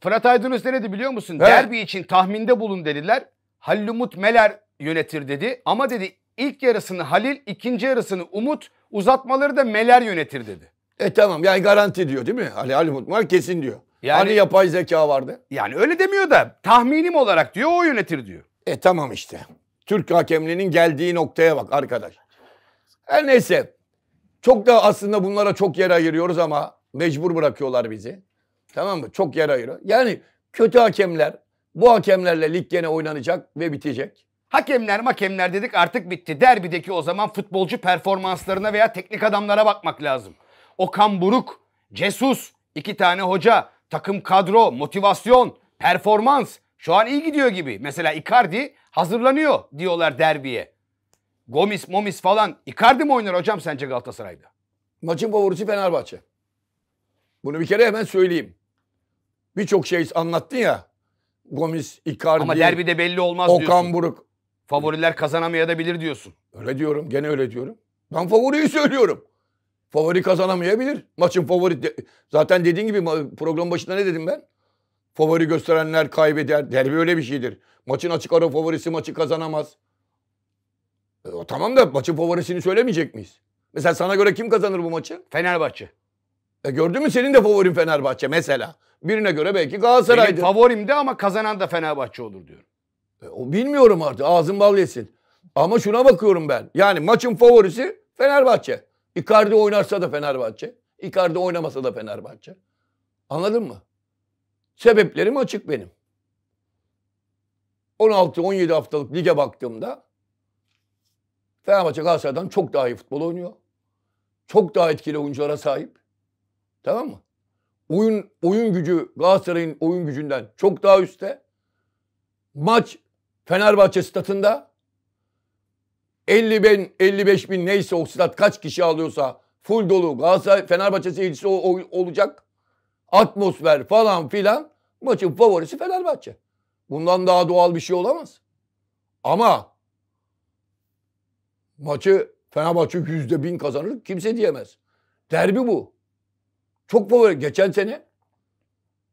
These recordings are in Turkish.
Fırat Aydın ne dedi biliyor musun? Evet. Derbi için tahminde bulun dediler. Halil Umut Meler yönetir dedi. Ama dedi ilk yarısını Halil, ikinci yarısını Umut, uzatmaları da Meler yönetir dedi. E tamam yani garanti diyor değil mi? Halil, Halil Umut Meler kesin diyor. Yani, hani yapay zeka vardı? Yani öyle demiyor da tahminim olarak diyor o yönetir diyor. E tamam işte. Türk hakemliğinin geldiği noktaya bak arkadaş. Her neyse. Çok da aslında bunlara çok yer ayırıyoruz ama mecbur bırakıyorlar bizi. Tamam mı? Çok yer ayırıyor. Yani kötü hakemler bu hakemlerle lig gene oynanacak ve bitecek. Hakemler makemler dedik artık bitti. Derbideki o zaman futbolcu performanslarına veya teknik adamlara bakmak lazım. Okan Buruk, Cesus, iki tane hoca, takım kadro, motivasyon, performans. Şu an iyi gidiyor gibi. Mesela Icardi hazırlanıyor diyorlar derbiye. Gomis, Momis falan. Icardi mi oynar hocam sence Galatasaray'da? Maçın favorisi Fenerbahçe. Bunu bir kere hemen söyleyeyim birçok şey anlattın ya. Gomis, Icardi, Ama derbide belli olmaz Okan diyorsun. Buruk. Favoriler kazanamayabilir diyorsun. Öyle diyorum. Gene öyle diyorum. Ben favoriyi söylüyorum. Favori kazanamayabilir. Maçın favori... De... Zaten dediğin gibi program başında ne dedim ben? Favori gösterenler kaybeder. Derbi öyle bir şeydir. Maçın açık ara favorisi maçı kazanamaz. E, tamam da maçın favorisini söylemeyecek miyiz? Mesela sana göre kim kazanır bu maçı? Fenerbahçe. E gördün mü senin de favorin Fenerbahçe mesela. Birine göre belki Galatasaray'dı. Benim de ama kazanan da Fenerbahçe olur diyorum. E, o bilmiyorum artık. Ağzın bal yesin. Ama şuna bakıyorum ben. Yani maçın favorisi Fenerbahçe. Icardi oynarsa da Fenerbahçe. Icardi oynamasa da Fenerbahçe. Anladın mı? Sebeplerim açık benim. 16-17 haftalık lige baktığımda Fenerbahçe Galatasaray'dan çok daha iyi futbol oynuyor. Çok daha etkili oyunculara sahip. Tamam mı? oyun oyun gücü Galatasaray'ın oyun gücünden çok daha üstte. Maç Fenerbahçe statında 50 bin 55 bin neyse o stat kaç kişi alıyorsa full dolu Galatasaray Fenerbahçe seyircisi o, o, olacak. Atmosfer falan filan maçın favorisi Fenerbahçe. Bundan daha doğal bir şey olamaz. Ama maçı Fenerbahçe yüzde bin kazanır kimse diyemez. Derbi bu. Çok favori. Geçen sene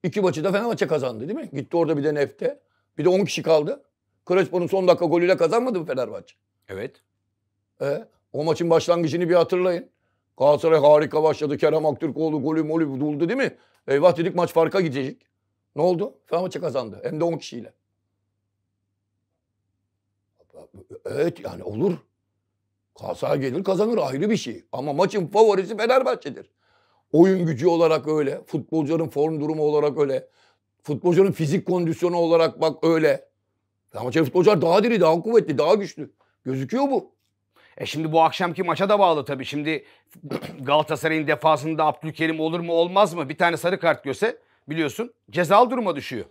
iki maçı da Fenerbahçe kazandı değil mi? Gitti orada bir de Nef'te. Bir de 10 kişi kaldı. Crespo'nun son dakika golüyle kazanmadı mı Fenerbahçe? Evet. E, o maçın başlangıcını bir hatırlayın. Galatasaray harika başladı. Kerem Aktürkoğlu golü molü buldu değil mi? Eyvah dedik maç farka gidecek. Ne oldu? Fenerbahçe kazandı. Hem de 10 kişiyle. Evet yani olur. Galatasaray gelir kazanır ayrı bir şey. Ama maçın favorisi Fenerbahçe'dir. Oyun gücü olarak öyle. Futbolcuların form durumu olarak öyle. Futbolcuların fizik kondisyonu olarak bak öyle. Fenerbahçe futbolcular daha diri, daha kuvvetli, daha güçlü. Gözüküyor bu. E şimdi bu akşamki maça da bağlı tabii. Şimdi Galatasaray'ın defasında Abdülkerim olur mu olmaz mı? Bir tane sarı kart görse biliyorsun cezalı duruma düşüyor.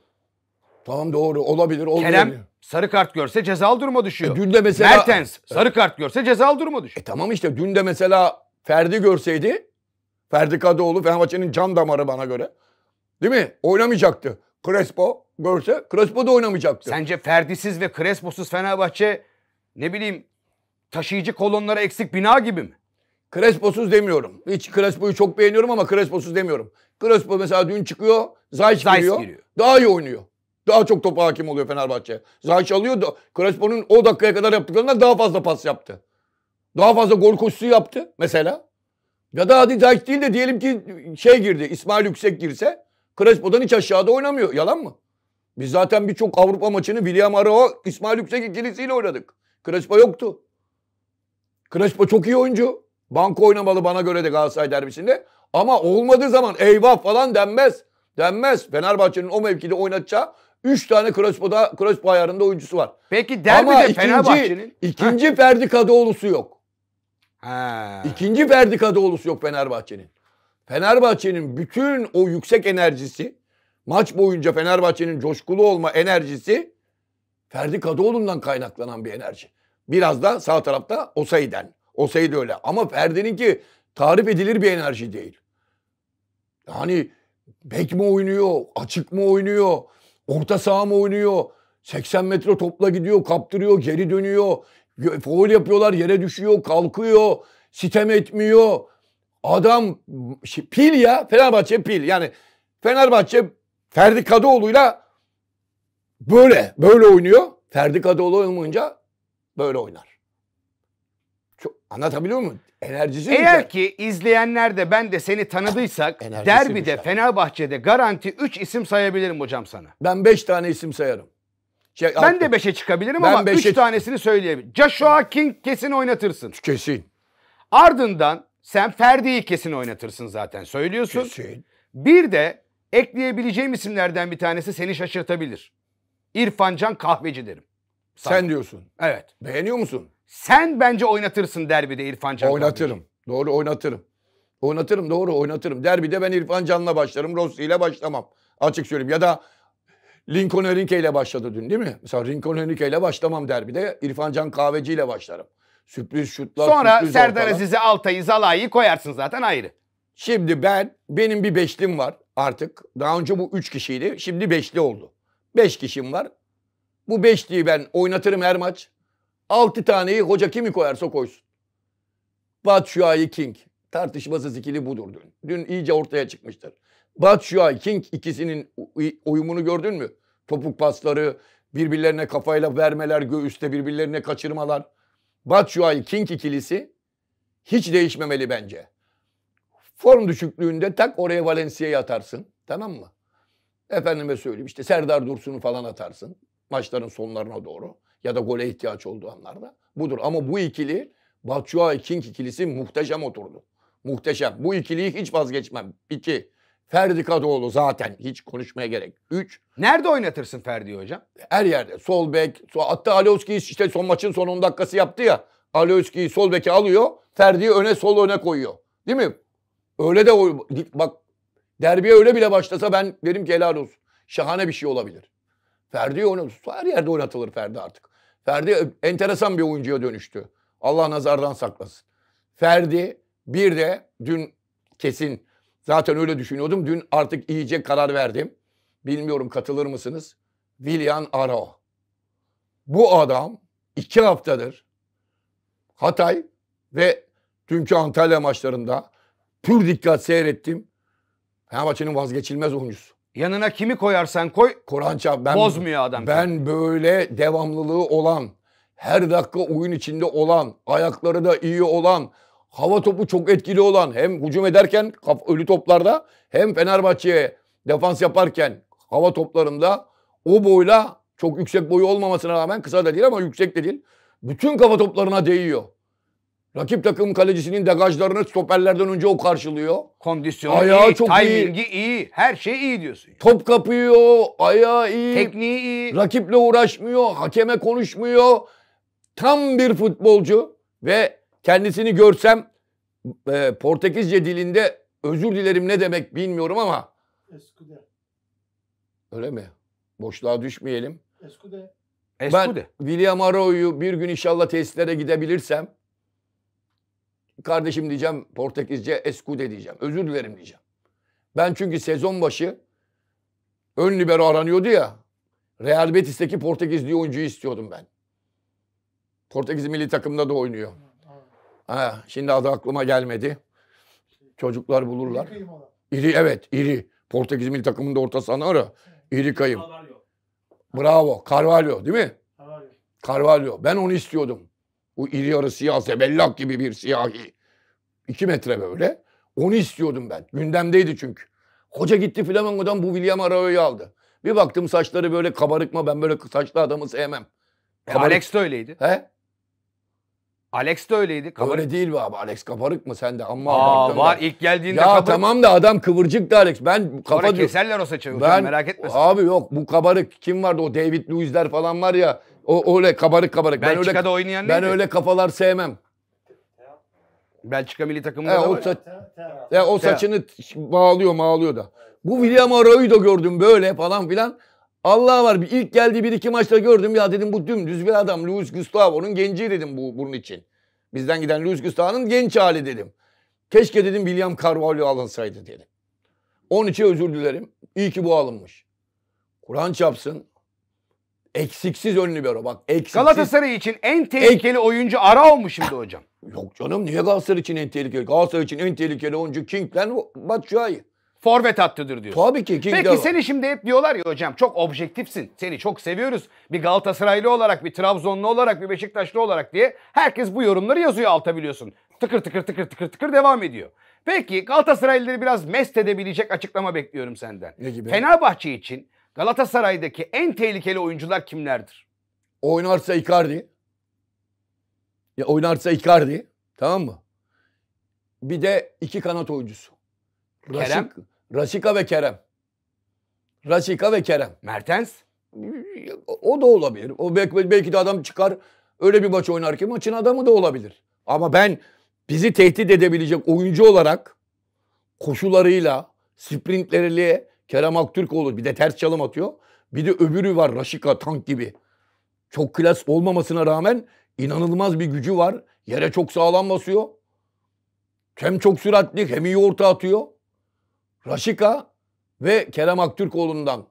Tamam doğru olabilir. olabilir. Kerem sarı kart görse cezalı duruma düşüyor. E, dün de mesela... Mertens sarı kart görse cezalı duruma düşüyor. E, tamam işte dün de mesela Ferdi görseydi Ferdi Kadıoğlu Fenerbahçe'nin can damarı bana göre. Değil mi? Oynamayacaktı. Crespo görse Crespo da oynamayacaktı. Sence Ferdi'siz ve Crespo'suz Fenerbahçe ne bileyim taşıyıcı kolonlara eksik bina gibi mi? Crespo'suz demiyorum. Hiç Crespo'yu çok beğeniyorum ama Crespo'suz demiyorum. Crespo mesela dün çıkıyor, Zayç giriyor. giriyor. Daha iyi oynuyor. Daha çok topa hakim oluyor Fenerbahçe. Zayç alıyor da Crespo'nun o dakikaya kadar yaptıklarından daha fazla pas yaptı. Daha fazla gol koşusu yaptı mesela. Ya da hadi Zayt değil de diyelim ki şey girdi İsmail Yüksek girse Crespo'dan hiç aşağıda oynamıyor. Yalan mı? Biz zaten birçok Avrupa maçını William Arao İsmail Yüksek ikilisiyle oynadık. Crespo yoktu. Crespo çok iyi oyuncu. Banko oynamalı bana göre de Galatasaray derbisinde. Ama olmadığı zaman eyvah falan denmez. Denmez. Fenerbahçe'nin o mevkide oynatacağı 3 tane Crespo'da Crespo ayarında oyuncusu var. Peki derbide Ama ikinci, Fenerbahçe'nin ikinci Ferdi Kadıoğlu'su yok. Ha. İkinci Ferdi Kadıoğlu'su yok Fenerbahçe'nin. Fenerbahçe'nin bütün o yüksek enerjisi, maç boyunca Fenerbahçe'nin coşkulu olma enerjisi Ferdi Kadıoğlu'ndan kaynaklanan bir enerji. Biraz da sağ tarafta Osayi'den. Osayi öyle. Ama Ferdi'ninki tarif edilir bir enerji değil. Yani bek mi oynuyor, açık mı oynuyor, orta saha mı oynuyor, 80 metre topla gidiyor, kaptırıyor, geri dönüyor, Foul yapıyorlar yere düşüyor, kalkıyor, sitem etmiyor. Adam şey, pil ya Fenerbahçe pil. Yani Fenerbahçe Ferdi Kadıoğlu'yla böyle böyle oynuyor. Ferdi Kadıoğlu olmayınca böyle oynar. Çok, anlatabiliyor muyum? Enerjisi Eğer güzel. ki izleyenler de ben de seni tanıdıysak Enerjisi derbide Fenerbahçe'de garanti 3 isim sayabilirim hocam sana. Ben 5 tane isim sayarım. Şey, ben artık, de beşe çıkabilirim ben ama 3 beşe... tanesini söyleyebilirim. Joshua King kesin oynatırsın. Kesin. Ardından sen Ferdi'yi kesin oynatırsın zaten söylüyorsun. Kesin. Bir de ekleyebileceğim isimlerden bir tanesi seni şaşırtabilir. İrfan Can Kahveci derim. Sana. Sen diyorsun. Evet. Beğeniyor musun? Sen bence oynatırsın derbide İrfan Can Oynatırım. Kahveci. Doğru oynatırım. Oynatırım doğru oynatırım. Derbide ben İrfan Can'la başlarım. Rossi ile başlamam. Açık söyleyeyim. Ya da Lincoln Henrique ile başladı dün değil mi? Mesela Lincoln Henrique ile başlamam derbide. İrfan Can Kahveci ile başlarım. Sürpriz şutlar, Sonra sürpriz Serdar ortalar. Aziz'i, Altay'ı, zala'yı koyarsın zaten ayrı. Şimdi ben, benim bir beşlim var artık. Daha önce bu üç kişiydi. Şimdi beşli oldu. Beş kişim var. Bu beşliyi ben oynatırım her maç. Altı taneyi hoca kimi koyarsa koysun. Batshuayi King. Tartışmasız ikili budur dün. Dün iyice ortaya çıkmıştır. Batu King ikisinin uyumunu gördün mü? Topuk pasları, birbirlerine kafayla vermeler, göğüste birbirlerine kaçırmalar. Batu King ikilisi hiç değişmemeli bence. Form düşüklüğünde tak oraya Valencia'yı atarsın. Tamam mı? Efendime söyleyeyim işte Serdar Dursun'u falan atarsın. Maçların sonlarına doğru. Ya da gole ihtiyaç olduğu anlarda. Budur. Ama bu ikili Batshuayi King ikilisi muhteşem oturdu. Muhteşem. Bu ikiliyi hiç vazgeçmem. İki. Ferdi Kadıoğlu zaten hiç konuşmaya gerek. 3. Nerede oynatırsın Ferdi hocam? Her yerde. Sol bek. Sol, hatta Alevski'yi işte son maçın son 10 dakikası yaptı ya. Alevski'yi sol beke alıyor. Ferdi'yi öne sol öne koyuyor. Değil mi? Öyle de bak derbiye öyle bile başlasa ben derim ki helal olsun. Şahane bir şey olabilir. Ferdi oynatır. Her yerde oynatılır Ferdi artık. Ferdi enteresan bir oyuncuya dönüştü. Allah nazardan saklasın. Ferdi bir de dün kesin Zaten öyle düşünüyordum. Dün artık iyice karar verdim. Bilmiyorum katılır mısınız? William Arao. Bu adam iki haftadır Hatay ve dünkü Antalya maçlarında pür dikkat seyrettim. Fenerbahçe'nin vazgeçilmez oyuncusu. Yanına kimi koyarsan koy. Korança ben bozmuyor adam. Ben böyle devamlılığı olan, her dakika oyun içinde olan, ayakları da iyi olan, hava topu çok etkili olan hem hücum ederken ölü toplarda hem Fenerbahçe'ye defans yaparken hava toplarında o boyla çok yüksek boyu olmamasına rağmen kısa da değil ama yüksek de değil. Bütün kafa toplarına değiyor. Rakip takım kalecisinin degajlarını stoperlerden önce o karşılıyor. Kondisyonu ayağı iyi, çok timingi iyi. iyi, her şey iyi diyorsun. Yani. Top kapıyor, ayağı iyi. Tekniği iyi. Rakiple uğraşmıyor, hakeme konuşmuyor. Tam bir futbolcu ve Kendisini görsem e, Portekizce dilinde özür dilerim ne demek bilmiyorum ama. Eskude. Öyle mi? Boşluğa düşmeyelim. Eskude. Eskude. Ben William Arroyo'yu bir gün inşallah tesislere gidebilirsem kardeşim diyeceğim Portekizce Eskude diyeceğim. Özür dilerim diyeceğim. Ben çünkü sezon başı ön libero aranıyordu ya. Real Betis'teki Portekizli oyuncuyu istiyordum ben. Portekiz milli takımda da oynuyor. Ha, şimdi adı aklıma gelmedi. Çocuklar bulurlar. İri evet iri. Portekiz milli takımında orta saha ara. İri kayım. Bravo. Carvalho değil mi? Carvalho. Ben onu istiyordum. Bu iri yarı siyah zebellak gibi bir siyahi. İki metre böyle. Onu istiyordum ben. Gündemdeydi çünkü. Hoca gitti Flamengo'dan bu William Arao'yu aldı. Bir baktım saçları böyle kabarıkma. Ben böyle saçlı adamı sevmem. Kabarık... E, Alex de öyleydi. He? Alex de öyleydi. Kabarık. Öyle değil mi abi? Alex kabarık mı sen de? Amma Aa, var ilk geldiğinde ya kabarık. tamam da adam kıvırcık da Alex. Ben kafa Sonra keserler o saçı. Ben, merak etme. Abi yok bu kabarık kim vardı o David Luiz'ler falan var ya. O öyle kabarık kabarık. Ben Belçika'da öyle, oynayan Ben neydi? öyle kafalar sevmem. Belçika milli takımında e, o, sa- e, o saçını bağlıyor mağlıyor da. Bu William Arroyo'yu da gördüm böyle falan filan. Allah var bir ilk geldiği bir iki maçta gördüm ya dedim bu dümdüz bir adam. Luis Gustavo'nun genci dedim bu bunun için. Bizden giden Luis Gustavo'nun genç hali dedim. Keşke dedim William Carvalho alınsaydı dedim. Onun özür dilerim. İyi ki bu alınmış. Kur'an çapsın. Eksiksiz önlü bir ara. Bak eksiksiz. Galatasaray için en tehlikeli Ek... oyuncu ara olmuş şimdi hocam? Yok canım niye Galatasaray için en tehlikeli? Galatasaray için en tehlikeli oyuncu King'den Batshuayi forvet hattıdır diyor. Tabii ki. Kim Peki seni şimdi hep diyorlar ya hocam çok objektifsin. Seni çok seviyoruz. Bir Galatasaraylı olarak, bir Trabzonlu olarak, bir Beşiktaşlı olarak diye herkes bu yorumları yazıyor alta biliyorsun. Tıkır tıkır tıkır tıkır tıkır devam ediyor. Peki Galatasaraylıları biraz mest edebilecek açıklama bekliyorum senden. Ne gibi? Fenerbahçe için Galatasaray'daki en tehlikeli oyuncular kimlerdir? Oynarsa Icardi. Ya oynarsa Icardi. Tamam mı? Bir de iki kanat oyuncusu. Kerem. Raşit, Raşika ve Kerem. Raşika ve Kerem. Mertens? O da olabilir. O belki, belki de adam çıkar öyle bir maç oynar ki maçın adamı da olabilir. Ama ben bizi tehdit edebilecek oyuncu olarak koşularıyla, sprintleriyle Kerem Aktürk olur. bir de ters çalım atıyor. Bir de öbürü var Raşika tank gibi. Çok klas olmamasına rağmen inanılmaz bir gücü var. Yere çok sağlam basıyor. Hem çok süratli hem iyi orta atıyor. Raşika ve Kerem Aktürkoğlu'ndan.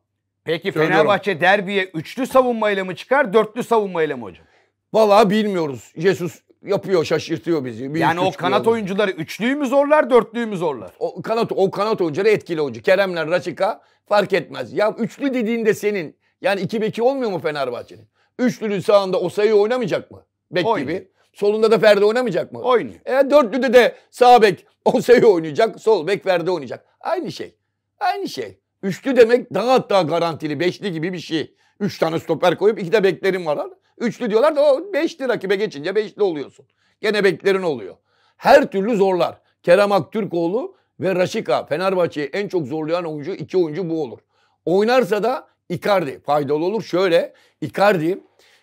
Peki söylüyorum. Fenerbahçe derbiye üçlü savunmayla mı çıkar, dörtlü savunmayla mı hocam? Vallahi bilmiyoruz. Jesus yapıyor, şaşırtıyor bizi. Bir yani üç, o üç kanat olur. oyuncuları üçlüyü mü zorlar, dörtlüyü mü zorlar? O kanat o kanat oyuncuları etkili oyuncu. Keremler, Raşika fark etmez. Ya üçlü dediğinde senin yani iki beki olmuyor mu Fenerbahçe'nin? Üçlünün sağında o sayı oynamayacak mı? Bek Oyun. gibi. Solunda da Ferdi oynamayacak mı? Oynuyor. E dörtlüde de sağ bek Osey oynayacak, sol bek Ferdi oynayacak. Aynı şey. Aynı şey. Üçlü demek daha hatta garantili, beşli gibi bir şey. Üç tane stoper koyup iki de beklerin var. Üçlü diyorlar da o beşli rakibe geçince beşli oluyorsun. Gene beklerin oluyor. Her türlü zorlar. Kerem Aktürkoğlu ve Raşika Fenerbahçe'yi en çok zorlayan oyuncu iki oyuncu bu olur. Oynarsa da Icardi faydalı olur. Şöyle Icardi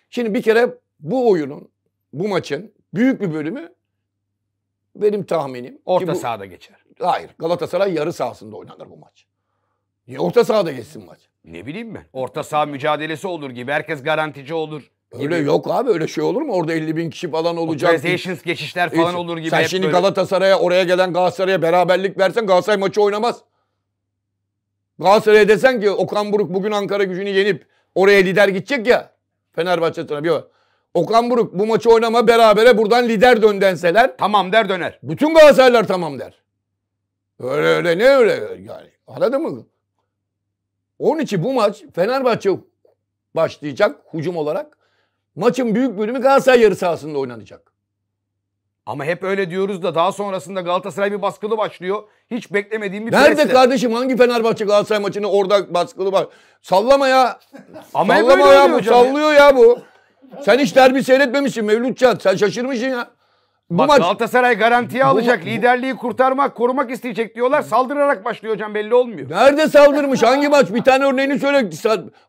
şimdi bir kere bu oyunun bu maçın büyük bir bölümü benim tahminim. Orta bu, sahada geçer. Hayır. Galatasaray yarı sahasında oynanır bu maç. Niye orta sahada geçsin maç? Ne bileyim ben. Orta saha mücadelesi olur gibi. Herkes garantici olur. Öyle yok abi öyle şey olur mu? Orada 50 bin kişi falan olacak. Organizations geçişler e, falan e, olur gibi. Sen şimdi Galatasaray'a oraya gelen Galatasaray'a beraberlik versen Galatasaray maçı oynamaz. Galatasaray'a desen ki Okan Buruk bugün Ankara gücünü yenip oraya lider gidecek ya. Fenerbahçe sana bir Okan Buruk bu maçı oynama berabere buradan lider döndenseler tamam der döner. Bütün Galatasaraylar tamam der. Öyle öyle ne öyle yani. Anladın mı? Onun için bu maç Fenerbahçe başlayacak hücum olarak. Maçın büyük bölümü Galatasaray yarı sahasında oynanacak. Ama hep öyle diyoruz da daha sonrasında Galatasaray bir baskılı başlıyor. Hiç beklemediğim bir Nerede presle. kardeşim hangi Fenerbahçe Galatasaray maçını orada baskılı var? Sallama ya. Ama Sallama hep öyle ya bu. Sallıyor ya, ya bu. Sen hiç derbi seyretmemişsin Mevlüt Sen şaşırmışsın ya. Bu Bak, maç... Galatasaray garantiye alacak. Bu... Liderliği kurtarmak, korumak isteyecek diyorlar. Saldırarak başlıyor hocam belli olmuyor. Nerede saldırmış? Hangi maç? Bir tane örneğini söyle.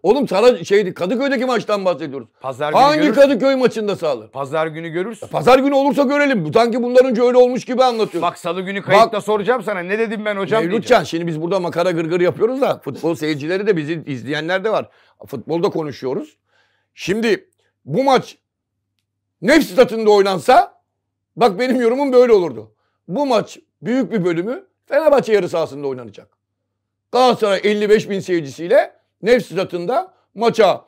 Oğlum sana şeydi Kadıköy'deki maçtan bahsediyoruz. Pazar günü Hangi görür... Kadıköy maçında sağlar? Pazar günü görürsün. E, pazar günü olursa görelim. Bu sanki bundan önce öyle olmuş gibi anlatıyor. Bak salı günü kayıtta Bak... soracağım sana. Ne dedim ben hocam? Mevlütcan şimdi biz burada makara gırgır yapıyoruz da futbol seyircileri de bizi izleyenler de var. Futbolda konuşuyoruz. Şimdi bu maç Nefs statında oynansa bak benim yorumum böyle olurdu. Bu maç büyük bir bölümü Fenerbahçe yarı sahasında oynanacak. Galatasaray 55 bin seyircisiyle Nefs statında maça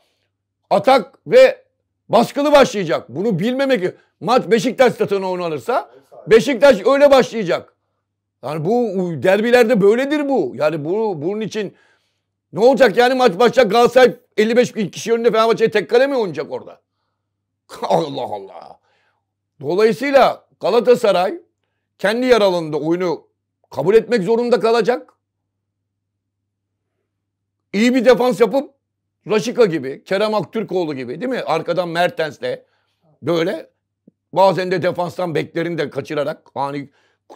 atak ve baskılı başlayacak. Bunu bilmemek maç Beşiktaş statına oynanırsa Beşiktaş öyle başlayacak. Yani bu derbilerde böyledir bu. Yani bu bunun için ne olacak yani maç başlayacak Galatasaray 55 bin kişi önünde Fenerbahçe'ye tek kale mi oynayacak orada? Allah Allah. Dolayısıyla Galatasaray kendi yer oyunu kabul etmek zorunda kalacak. İyi bir defans yapıp Raşika gibi, Kerem Aktürkoğlu gibi değil mi? Arkadan Mertens'le böyle bazen de defanstan beklerini de kaçırarak ani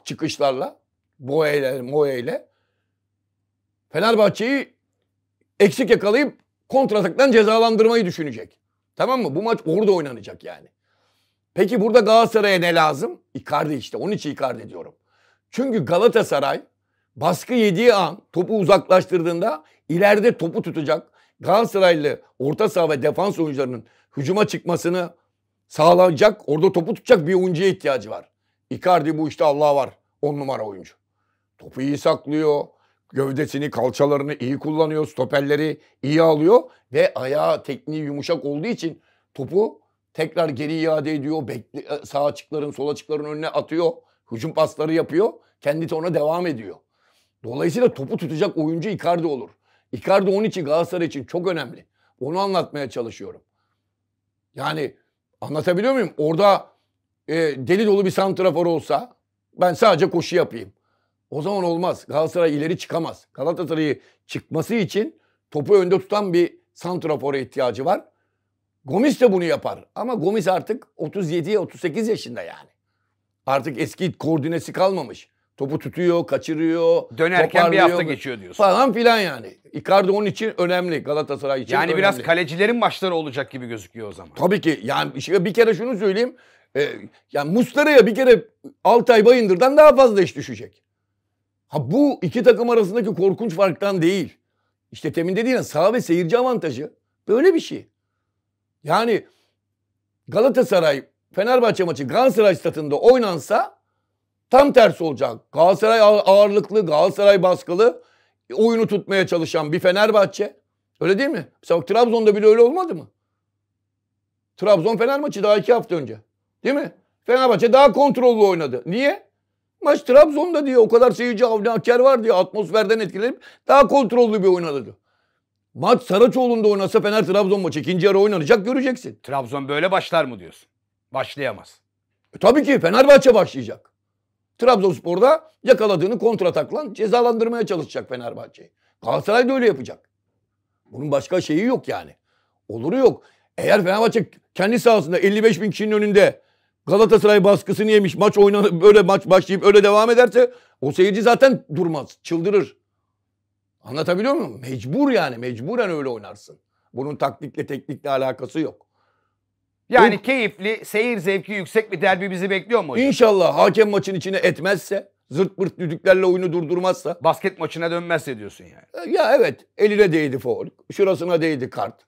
çıkışlarla Boye'yle, Moye'yle Fenerbahçe'yi eksik yakalayıp kontrataktan cezalandırmayı düşünecek. Tamam mı? Bu maç orada oynanacak yani. Peki burada Galatasaray'a ne lazım? Icardi işte. Onun için Icardi diyorum. Çünkü Galatasaray baskı yediği an topu uzaklaştırdığında ileride topu tutacak. Galatasaraylı orta saha ve defans oyuncularının hücuma çıkmasını sağlayacak, orada topu tutacak bir oyuncuya ihtiyacı var. Icardi bu işte Allah var. on numara oyuncu. Topu iyi saklıyor gövdesini, kalçalarını iyi kullanıyor, stoperleri iyi alıyor ve ayağı tekniği yumuşak olduğu için topu tekrar geri iade ediyor, bekle, e, sağ açıkların, sol açıkların önüne atıyor, hücum pasları yapıyor, kendi ona devam ediyor. Dolayısıyla topu tutacak oyuncu Icardi olur. Icardi onun için Galatasaray için çok önemli. Onu anlatmaya çalışıyorum. Yani anlatabiliyor muyum? Orada e, deli dolu bir santrafor olsa ben sadece koşu yapayım. O zaman olmaz. Galatasaray ileri çıkamaz. Galatasaray'ı çıkması için topu önde tutan bir santrafora ihtiyacı var. Gomis de bunu yapar. Ama Gomis artık 37'ye 38 yaşında yani. Artık eski koordinesi kalmamış. Topu tutuyor, kaçırıyor. Dönerken bir hafta geçiyor diyorsun. Falan filan yani. Icardi onun için önemli. Galatasaray için Yani önemli. biraz kalecilerin başları olacak gibi gözüküyor o zaman. Tabii ki. Yani bir kere şunu söyleyeyim. Ee, yani Mustara'ya bir kere Altay Bayındır'dan daha fazla iş düşecek. Ha bu iki takım arasındaki korkunç farktan değil. İşte temin dediğin sağ ve seyirci avantajı böyle bir şey. Yani Galatasaray Fenerbahçe maçı Galatasaray statında oynansa tam tersi olacak. Galatasaray ağırlıklı, Galatasaray baskılı e, oyunu tutmaya çalışan bir Fenerbahçe. Öyle değil mi? Mesela Trabzon'da bile öyle olmadı mı? Trabzon Fener maçı daha iki hafta önce. Değil mi? Fenerbahçe daha kontrollü oynadı. Niye? Maç Trabzon'da diye o kadar seyirci avnakar var diye atmosferden etkilenip daha kontrollü bir oynadı. Maç Saraçoğlu'nda oynasa Fener Trabzon maçı ikinci yarı oynanacak göreceksin. Trabzon böyle başlar mı diyorsun? Başlayamaz. E, tabii ki Fenerbahçe başlayacak. Trabzonspor'da yakaladığını kontratakla cezalandırmaya çalışacak Fenerbahçe'yi. Galatasaray da öyle yapacak. Bunun başka şeyi yok yani. Oluru yok. Eğer Fenerbahçe kendi sahasında 55 bin kişinin önünde Galatasaray baskısını yemiş. Maç oynanıp böyle maç başlayıp öyle devam ederse o seyirci zaten durmaz. Çıldırır. Anlatabiliyor muyum? Mecbur yani. Mecburen öyle oynarsın. Bunun taktikle teknikle alakası yok. Yani o, keyifli, seyir zevki yüksek bir derbi bizi bekliyor mu İnşallah hakem maçın içine etmezse, zırt pırt düdüklerle oyunu durdurmazsa. Basket maçına dönmezse diyorsun yani. E, ya evet, eline değdi foul, şurasına değdi kart.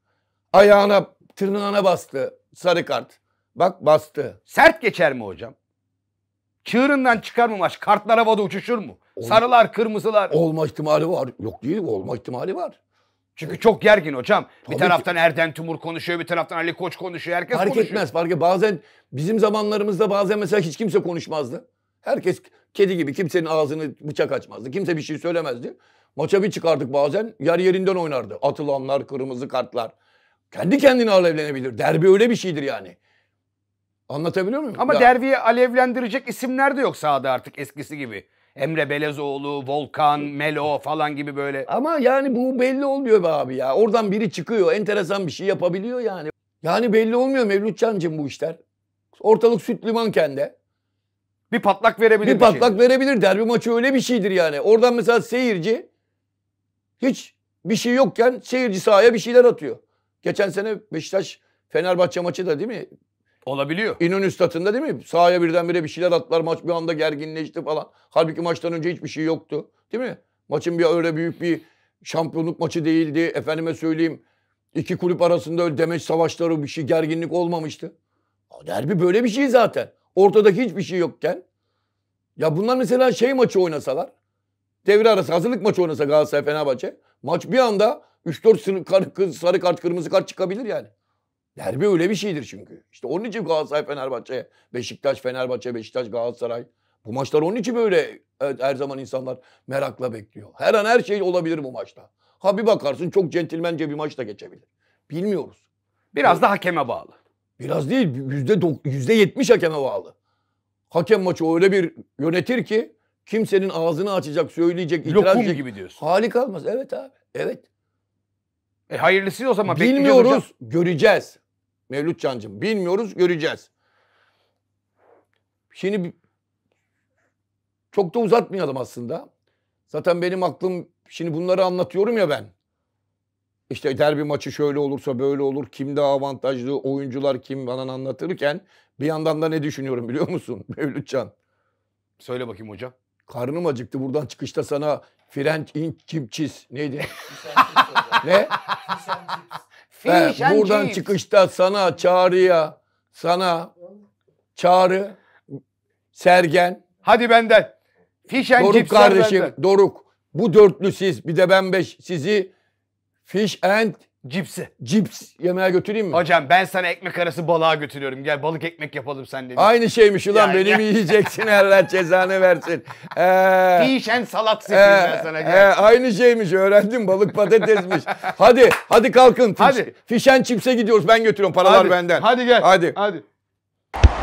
Ayağına, tırnağına bastı sarı kart. Bak bastı. Sert geçer mi hocam? Çığırından çıkar mı maç? Kartlar havada uçuşur mu? Ol- Sarılar, kırmızılar. Olma ihtimali var. Yok değil, olma ihtimali var. Çünkü çok gergin hocam. Tabii bir taraftan ki. Erden Tumur konuşuyor, bir taraftan Ali Koç konuşuyor. Herkes fark konuşuyor. etmez, fark etmez. Bazen bizim zamanlarımızda bazen mesela hiç kimse konuşmazdı. Herkes kedi gibi kimsenin ağzını bıçak açmazdı. Kimse bir şey söylemezdi. Maça bir çıkardık bazen yer yerinden oynardı. Atılanlar, kırmızı kartlar. Kendi kendine alevlenebilir. Derbi öyle bir şeydir yani. Anlatabiliyor muyum? Ama ya. derbiyi alevlendirecek isimler de yok sahada artık eskisi gibi. Emre Belezoğlu, Volkan, Melo falan gibi böyle. Ama yani bu belli olmuyor be abi ya. Oradan biri çıkıyor, enteresan bir şey yapabiliyor yani. Yani belli olmuyor Mevlüt Can'cığım bu işler. Ortalık süt liman kende. Bir patlak verebilir. Bir şey. patlak şey. verebilir. Derbi maçı öyle bir şeydir yani. Oradan mesela seyirci hiç bir şey yokken seyirci sahaya bir şeyler atıyor. Geçen sene Beşiktaş Fenerbahçe maçı da değil mi? Olabiliyor. İnönü statında değil mi? Sahaya birdenbire bir şeyler atlar. Maç bir anda gerginleşti falan. Halbuki maçtan önce hiçbir şey yoktu. Değil mi? Maçın bir öyle büyük bir şampiyonluk maçı değildi. Efendime söyleyeyim iki kulüp arasında öyle demeç savaşları bir şey gerginlik olmamıştı. Derbi böyle bir şey zaten. Ortada hiçbir şey yokken. Ya bunlar mesela şey maçı oynasalar. Devre arası hazırlık maçı oynasa Galatasaray Fenerbahçe. Maç bir anda 3-4 sarı kart, kırmızı kart çıkabilir yani. Derbi öyle bir şeydir çünkü. İşte onun için Galatasaray Fenerbahçe, Beşiktaş Fenerbahçe, Beşiktaş Galatasaray. Bu maçlar onun için böyle evet, her zaman insanlar merakla bekliyor. Her an her şey olabilir bu maçta. Ha bir bakarsın çok centilmence bir maç da geçebilir. Bilmiyoruz. Biraz evet. da hakeme bağlı. Biraz değil yüzde yetmiş hakeme bağlı. Hakem maçı öyle bir yönetir ki kimsenin ağzını açacak, söyleyecek, itiraz Lokum edecek. gibi diyorsun. Hali kalmaz. Evet abi. Evet. E hayırlısı o zaman. Bilmiyoruz. Göreceğiz. Mevlüt Can'cığım. Bilmiyoruz göreceğiz. Şimdi çok da uzatmayalım aslında. Zaten benim aklım şimdi bunları anlatıyorum ya ben. İşte derbi maçı şöyle olursa böyle olur. Kim daha avantajlı, oyuncular kim bana anlatırken bir yandan da ne düşünüyorum biliyor musun Mevlüt Can? Söyle bakayım hocam. Karnım acıktı. Buradan çıkışta sana French in chip cheese neydi? ne? Ve buradan çıkışta sana çağrıya, sana çağrı, Sergen. Hadi benden. Fişen Doruk kardeşim, benden. Doruk. Bu dörtlü siz, bir de ben beş sizi Fish and Cipsi. Cips yemeğe götüreyim mi? Hocam ben sana ekmek arası balığa götürüyorum. Gel balık ekmek yapalım sen dedi. Aynı şeymiş ulan yani. beni mi yiyeceksin Allah cezanı versin. Ee, salat sepeyim ee, ben sana. Ee, gel. E, aynı şeymiş öğrendim balık patatesmiş. hadi hadi kalkın. Fiş, hadi. Fişen çipse gidiyoruz ben götürüyorum paralar hadi, benden. Hadi gel. Hadi. Hadi.